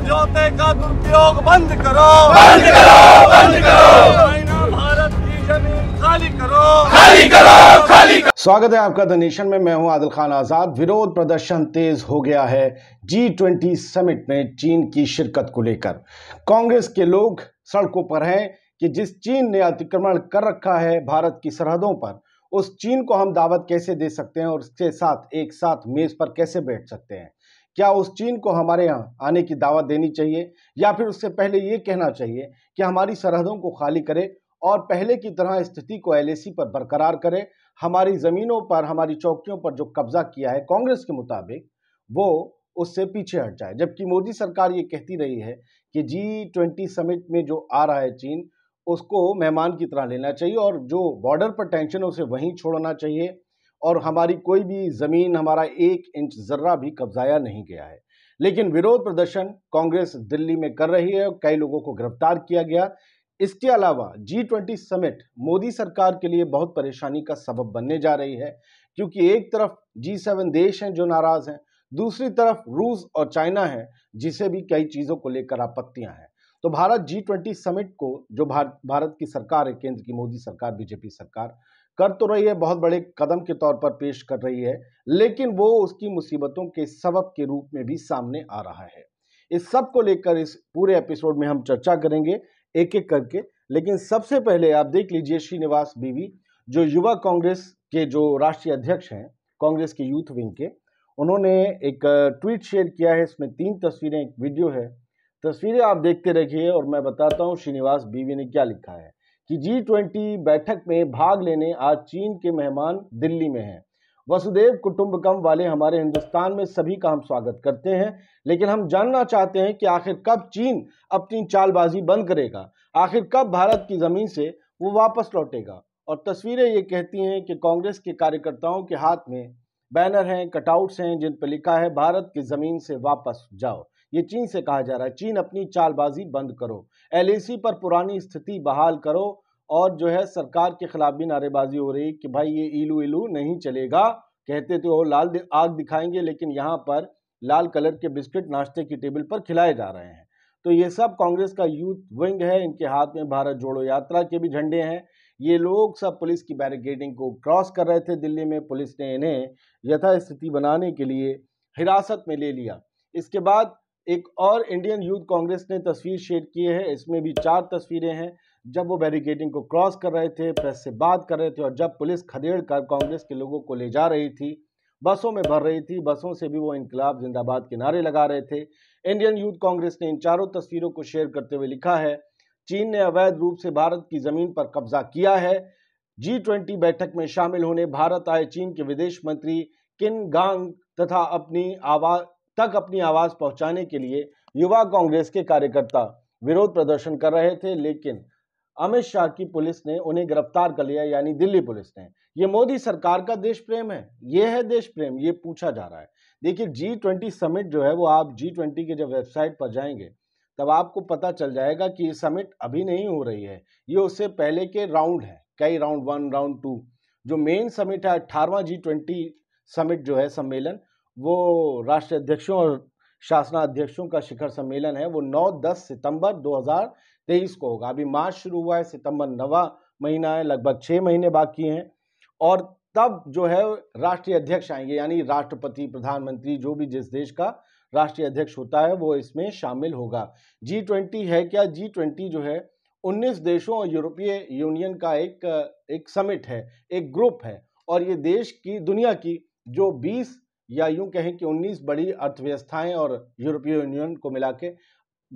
समझौते का दुरुपयोग बंद करो बंद करो बंद करो खाली करो खाली करो खाली करो स्वागत है आपका द नेशन में मैं हूं आदिल खान आजाद विरोध प्रदर्शन तेज हो गया है जी ट्वेंटी समिट में चीन की शिरकत को लेकर कांग्रेस के लोग सड़कों पर हैं कि जिस चीन ने अतिक्रमण कर रखा है भारत की सरहदों पर उस चीन को हम दावत कैसे दे सकते हैं और उसके साथ एक साथ मेज पर कैसे बैठ सकते हैं क्या उस चीन को हमारे यहाँ आने की दावत देनी चाहिए या फिर उससे पहले ये कहना चाहिए कि हमारी सरहदों को खाली करे और पहले की तरह स्थिति को एलएसी पर बरकरार करे हमारी ज़मीनों पर हमारी चौकियों पर जो कब्जा किया है कांग्रेस के मुताबिक वो उससे पीछे हट जाए जबकि मोदी सरकार ये कहती रही है कि जी ट्वेंटी समिट में जो आ रहा है चीन उसको मेहमान की तरह लेना चाहिए और जो बॉर्डर पर टेंशन है उसे वहीं छोड़ना चाहिए और हमारी कोई भी ज़मीन हमारा एक इंच ज़र्रा भी कब्जाया नहीं गया है लेकिन विरोध प्रदर्शन कांग्रेस दिल्ली में कर रही है और कई लोगों को गिरफ्तार किया गया इसके अलावा जी ट्वेंटी समिट मोदी सरकार के लिए बहुत परेशानी का सबब बनने जा रही है क्योंकि एक तरफ जी सेवन देश हैं जो नाराज़ हैं दूसरी तरफ रूस और चाइना है जिसे भी कई चीज़ों को लेकर आपत्तियां हैं तो भारत जी ट्वेंटी समिट को जो भारत भारत की सरकार है केंद्र की मोदी सरकार बीजेपी सरकार कर तो रही है बहुत बड़े कदम के तौर पर पेश कर रही है लेकिन वो उसकी मुसीबतों के सबब के रूप में भी सामने आ रहा है इस सब को लेकर इस पूरे एपिसोड में हम चर्चा करेंगे एक एक करके लेकिन सबसे पहले आप देख लीजिए श्रीनिवास बीवी जो युवा कांग्रेस के जो राष्ट्रीय अध्यक्ष हैं कांग्रेस के यूथ विंग के उन्होंने एक ट्वीट शेयर किया है इसमें तीन तस्वीरें एक वीडियो है तस्वीरें आप देखते रहिए और मैं बताता हूँ श्रीनिवास बीवी ने क्या लिखा है कि जी ट्वेंटी बैठक में भाग लेने आज चीन के मेहमान दिल्ली में हैं वसुदेव कुटुंबकम वाले हमारे हिंदुस्तान में सभी का हम स्वागत करते हैं लेकिन हम जानना चाहते हैं कि आखिर कब चीन अपनी चालबाजी बंद करेगा आखिर कब भारत की ज़मीन से वो वापस लौटेगा और तस्वीरें ये कहती हैं कि कांग्रेस के कार्यकर्ताओं के हाथ में बैनर हैं कटआउट्स हैं जिन पर लिखा है भारत की ज़मीन से वापस जाओ ये चीन से कहा जा रहा है चीन अपनी चालबाजी बंद करो एल पर पुरानी स्थिति बहाल करो और जो है सरकार के खिलाफ भी नारेबाजी हो रही कि भाई ये इलू इलू नहीं चलेगा कहते तो वो लाल आग दिखाएंगे लेकिन यहाँ पर लाल कलर के बिस्किट नाश्ते की टेबल पर खिलाए जा रहे हैं तो ये सब कांग्रेस का यूथ विंग है इनके हाथ में भारत जोड़ो यात्रा के भी झंडे हैं ये लोग सब पुलिस की बैरिकेडिंग को क्रॉस कर रहे थे दिल्ली में पुलिस ने इन्हें यथास्थिति बनाने के लिए हिरासत में ले लिया इसके बाद एक और इंडियन यूथ कांग्रेस ने तस्वीर शेयर की है इसमें भी चार तस्वीरें हैं जब वो बैरिकेडिंग को क्रॉस कर रहे थे प्रेस से बात कर रहे थे और जब पुलिस खदेड़ कर कांग्रेस के लोगों को ले जा रही थी बसों में भर रही थी बसों से भी वो इनकलाब जिंदाबाद के नारे लगा रहे थे इंडियन यूथ कांग्रेस ने इन चारों तस्वीरों को शेयर करते हुए लिखा है चीन ने अवैध रूप से भारत की जमीन पर कब्जा किया है जी ट्वेंटी बैठक में शामिल होने भारत आए चीन के विदेश मंत्री किन गांग तथा अपनी आवाज तक अपनी आवाज़ पहुंचाने के लिए युवा कांग्रेस के कार्यकर्ता विरोध प्रदर्शन कर रहे थे लेकिन अमित शाह की पुलिस ने उन्हें गिरफ्तार कर लिया यानी दिल्ली पुलिस ने ये मोदी सरकार का देश प्रेम है ये है देश प्रेम ये पूछा जा रहा है देखिए जी ट्वेंटी समिट जो है वो आप जी ट्वेंटी के जब वेबसाइट पर जाएंगे तब आपको पता चल जाएगा कि ये समिट अभी नहीं हो रही है ये उससे पहले के राउंड है कई राउंड वन राउंड टू जो मेन समिट है अट्ठारवा जी ट्वेंटी समिट जो है सम्मेलन वो राष्ट्र अध्यक्षों और शासनाध्यक्षों का शिखर सम्मेलन है वो 9-10 सितंबर 2023 को होगा अभी मार्च शुरू हुआ है सितंबर नवा महीना है लगभग छः महीने बाकी हैं और तब जो है राष्ट्रीय अध्यक्ष आएंगे यानी राष्ट्रपति प्रधानमंत्री जो भी जिस देश का राष्ट्रीय अध्यक्ष होता है वो इसमें शामिल होगा जी ट्वेंटी है क्या जी ट्वेंटी जो है उन्नीस देशों और यूरोपीय यूनियन का एक एक समिट है एक ग्रुप है और ये देश की दुनिया की जो बीस या यूं कहें कि 19 बड़ी अर्थव्यवस्थाएं और यूरोपीय यूनियन को मिला के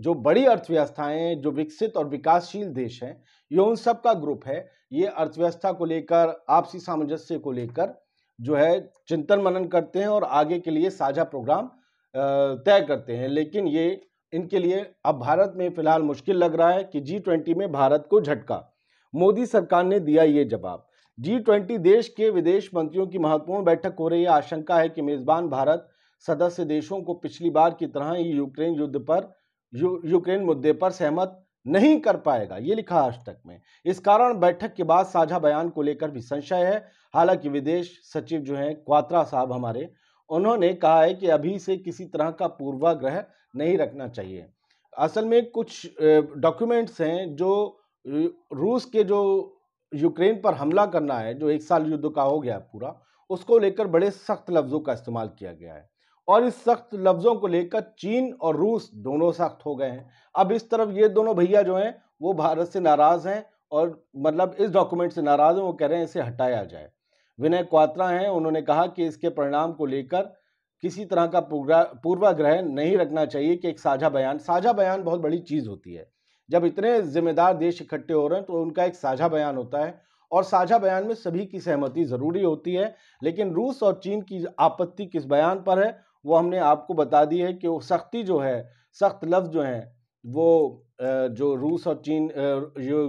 जो बड़ी अर्थव्यवस्थाएं जो विकसित और विकासशील देश हैं ये उन सब का ग्रुप है ये अर्थव्यवस्था को लेकर आपसी सामंजस्य को लेकर जो है चिंतन मनन करते हैं और आगे के लिए साझा प्रोग्राम तय करते हैं लेकिन ये इनके लिए अब भारत में फिलहाल मुश्किल लग रहा है कि जी ट्वेंटी में भारत को झटका मोदी सरकार ने दिया ये जवाब जी ट्वेंटी देश के विदेश मंत्रियों की महत्वपूर्ण बैठक हो रही है आशंका है कि मेजबान भारत सदस्य देशों को पिछली बार की तरह ही यूक्रेन युद्ध पर यू, यूक्रेन मुद्दे पर सहमत नहीं कर पाएगा ये लिखा आज तक में इस कारण बैठक के बाद साझा बयान को लेकर भी संशय है हालांकि विदेश सचिव जो हैं क्वात्रा साहब हमारे उन्होंने कहा है कि अभी से किसी तरह का पूर्वाग्रह नहीं रखना चाहिए असल में कुछ डॉक्यूमेंट्स हैं जो रूस के जो यूक्रेन पर हमला करना है जो एक साल युद्ध का हो गया पूरा उसको लेकर बड़े सख्त लफ्ज़ों का इस्तेमाल किया गया है और इस सख्त लफ्ज़ों को लेकर चीन और रूस दोनों सख्त हो गए हैं अब इस तरफ ये दोनों भैया जो हैं वो भारत से नाराज़ हैं और मतलब इस डॉक्यूमेंट से नाराज़ हैं वो कह रहे हैं इसे हटाया जाए विनय क्वात्रा हैं उन्होंने कहा कि इसके परिणाम को लेकर किसी तरह का पूर्वाग्रह नहीं रखना चाहिए कि एक साझा बयान साझा बयान बहुत बड़ी चीज़ होती है जब इतने जिम्मेदार देश इकट्ठे हो रहे हैं तो उनका एक साझा बयान होता है और साझा बयान में सभी की सहमति ज़रूरी होती है लेकिन रूस और चीन की आपत्ति किस बयान पर है वो हमने आपको बता दी है कि वो सख्ती जो है सख्त लफ्ज़ जो हैं वो जो रूस और चीन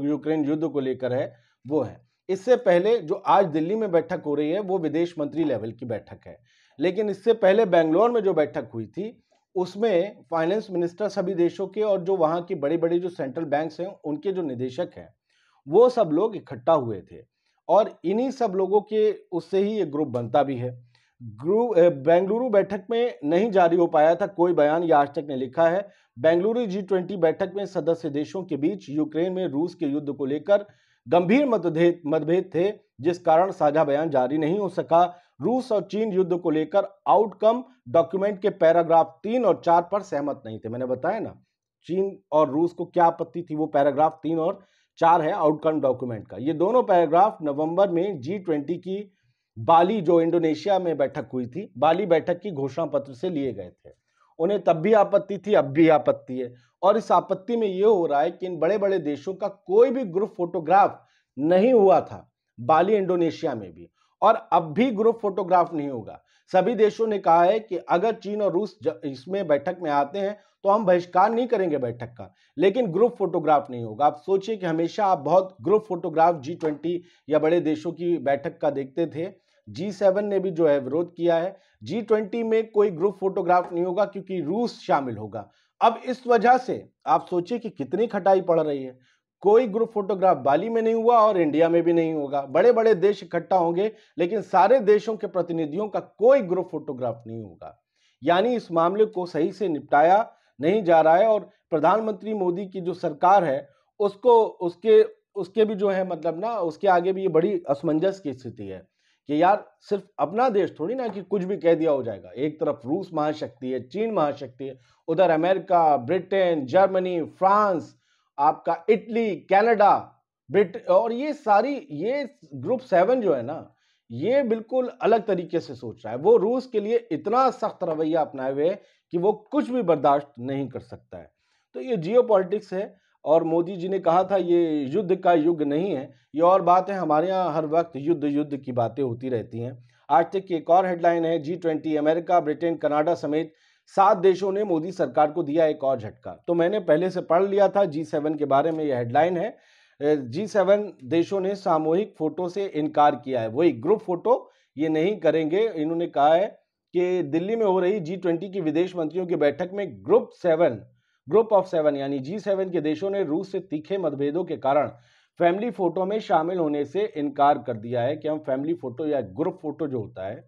यूक्रेन युद्ध को लेकर है वो है इससे पहले जो आज दिल्ली में बैठक हो रही है वो विदेश मंत्री लेवल की बैठक है लेकिन इससे पहले बेंगलोर में जो बैठक हुई थी उसमें फाइनेंस मिनिस्टर सभी देशों के और जो वहाँ की बड़े बड़े जो सेंट्रल बैंक्स हैं उनके जो निदेशक हैं वो सब लोग इकट्ठा हुए थे और इन्हीं सब लोगों के उससे ही ये ग्रुप बनता भी है ग्रुप बेंगलुरु बैठक में नहीं जारी हो पाया था कोई बयान या आज तक ने लिखा है बेंगलुरु जी ट्वेंटी बैठक में सदस्य देशों के बीच यूक्रेन में रूस के युद्ध को लेकर गंभीर मतभेद मतभेद थे जिस कारण साझा बयान जारी नहीं हो सका रूस और चीन युद्ध को लेकर आउटकम डॉक्यूमेंट के पैराग्राफ तीन और चार पर सहमत नहीं थे मैंने बताया ना चीन और रूस को क्या आपत्ति थी वो पैराग्राफ तीन और चार है आउटकम डॉक्यूमेंट का ये दोनों पैराग्राफ नवंबर में जी ट्वेंटी की बाली जो इंडोनेशिया में बैठक हुई थी बाली बैठक की घोषणा पत्र से लिए गए थे उन्हें तब भी आपत्ति थी अब भी आपत्ति है और इस आपत्ति में ये हो रहा है कि इन बड़े बड़े देशों का कोई भी ग्रुप फोटोग्राफ नहीं हुआ था बाली इंडोनेशिया में भी और अब भी ग्रुप फोटोग्राफ नहीं होगा सभी देशों ने कहा है कि अगर चीन और रूस इसमें बैठक में आते हैं तो हम बहिष्कार नहीं करेंगे बैठक का लेकिन ग्रुप फोटोग्राफ नहीं होगा आप सोचिए कि हमेशा आप बहुत ग्रुप फोटोग्राफ जी ट्वेंटी या बड़े देशों की बैठक का देखते थे जी सेवन ने भी जो है विरोध किया है जी ट्वेंटी में कोई ग्रुप फोटोग्राफ नहीं होगा क्योंकि रूस शामिल होगा अब इस वजह से आप सोचिए कि कितनी खटाई पड़ रही है कोई ग्रुप फोटोग्राफ बाली में नहीं हुआ और इंडिया में भी नहीं होगा बड़े बड़े देश इकट्ठा होंगे लेकिन सारे देशों के प्रतिनिधियों का कोई ग्रुप फोटोग्राफ नहीं होगा यानी इस मामले को सही से निपटाया नहीं जा रहा है और प्रधानमंत्री मोदी की जो सरकार है उसको उसके उसके भी जो है मतलब ना उसके आगे भी ये बड़ी असमंजस की स्थिति है कि यार सिर्फ अपना देश थोड़ी ना कि कुछ भी कह दिया हो जाएगा एक तरफ रूस महाशक्ति है चीन महाशक्ति है उधर अमेरिका ब्रिटेन जर्मनी फ्रांस आ, आपका इटली कनाडा ब्रिट और ये सारी ये ग्रुप सेवन जो है ना ये बिल्कुल अलग तरीके से सोच रहा है वो रूस के लिए इतना सख्त रवैया अपनाए हुए है कि वो कुछ भी बर्दाश्त नहीं कर सकता है तो ये जियो है और मोदी जी ने कहा था ये युद्ध का युग नहीं है ये और बात है हमारे यहाँ हर वक्त युद्ध युद्ध की बातें होती रहती हैं आज तक की एक और हेडलाइन है G twenty America Britain Canada समेत सात देशों ने मोदी सरकार को दिया एक और झटका तो मैंने पहले से पढ़ लिया था जी सेवन के बारे में यह हेडलाइन है जी सेवन देशों ने सामूहिक फोटो से इनकार किया है वही ग्रुप फोटो ये नहीं करेंगे इन्होंने कहा है कि दिल्ली में हो रही जी ट्वेंटी की विदेश मंत्रियों की बैठक में group seven group of seven यानी जी सेवन के देशों ने रूस से तीखे मतभेदों के कारण फैमिली फोटो में शामिल होने से इनकार कर दिया है कि हम फैमिली फोटो या ग्रुप फोटो जो होता है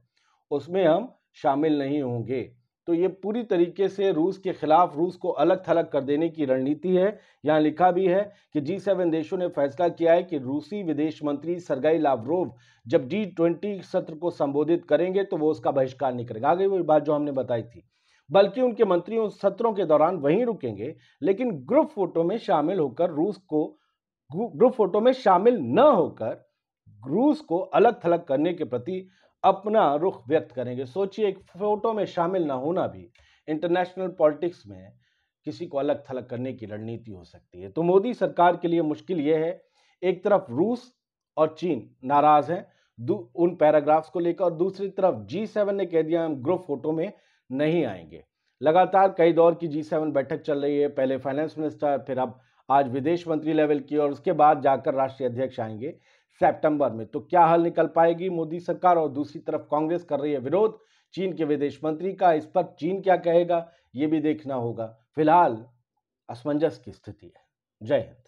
उसमें हम शामिल नहीं होंगे तो ये पूरी तरीके से रूस के खिलाफ रूस को अलग थलग कर देने की रणनीति है यहाँ लिखा भी है कि जी सेवन देशों ने फैसला किया है कि रूसी विदेश मंत्री सरगई लावरोव जब जी ट्वेंटी सत्र को संबोधित करेंगे तो वो उसका बहिष्कार नहीं करेगा आगे वही बात जो हमने बताई थी बल्कि उनके मंत्री उन सत्रों के दौरान वहीं रुकेंगे लेकिन ग्रुप फोटो में शामिल होकर रूस को ग्रुप फोटो में शामिल न होकर रूस को अलग थलग करने के प्रति अपना रुख व्यक्त करेंगे सोचिए एक फोटो में शामिल ना होना भी इंटरनेशनल पॉलिटिक्स में किसी को अलग थलग करने की रणनीति हो सकती है तो मोदी सरकार के लिए मुश्किल ये है एक तरफ रूस और चीन नाराज हैं उन पैराग्राफ्स को लेकर और दूसरी तरफ जी सेवन ने कह दिया हम ग्रुप फोटो में नहीं आएंगे लगातार कई दौर की जी सेवन बैठक चल रही है पहले फाइनेंस मिनिस्टर फिर अब आज विदेश मंत्री लेवल की और उसके बाद जाकर राष्ट्रीय अध्यक्ष आएंगे सितंबर में तो क्या हल निकल पाएगी मोदी सरकार और दूसरी तरफ कांग्रेस कर रही है विरोध चीन के विदेश मंत्री का इस पर चीन क्या कहेगा ये भी देखना होगा फिलहाल असमंजस की स्थिति है जय हिंद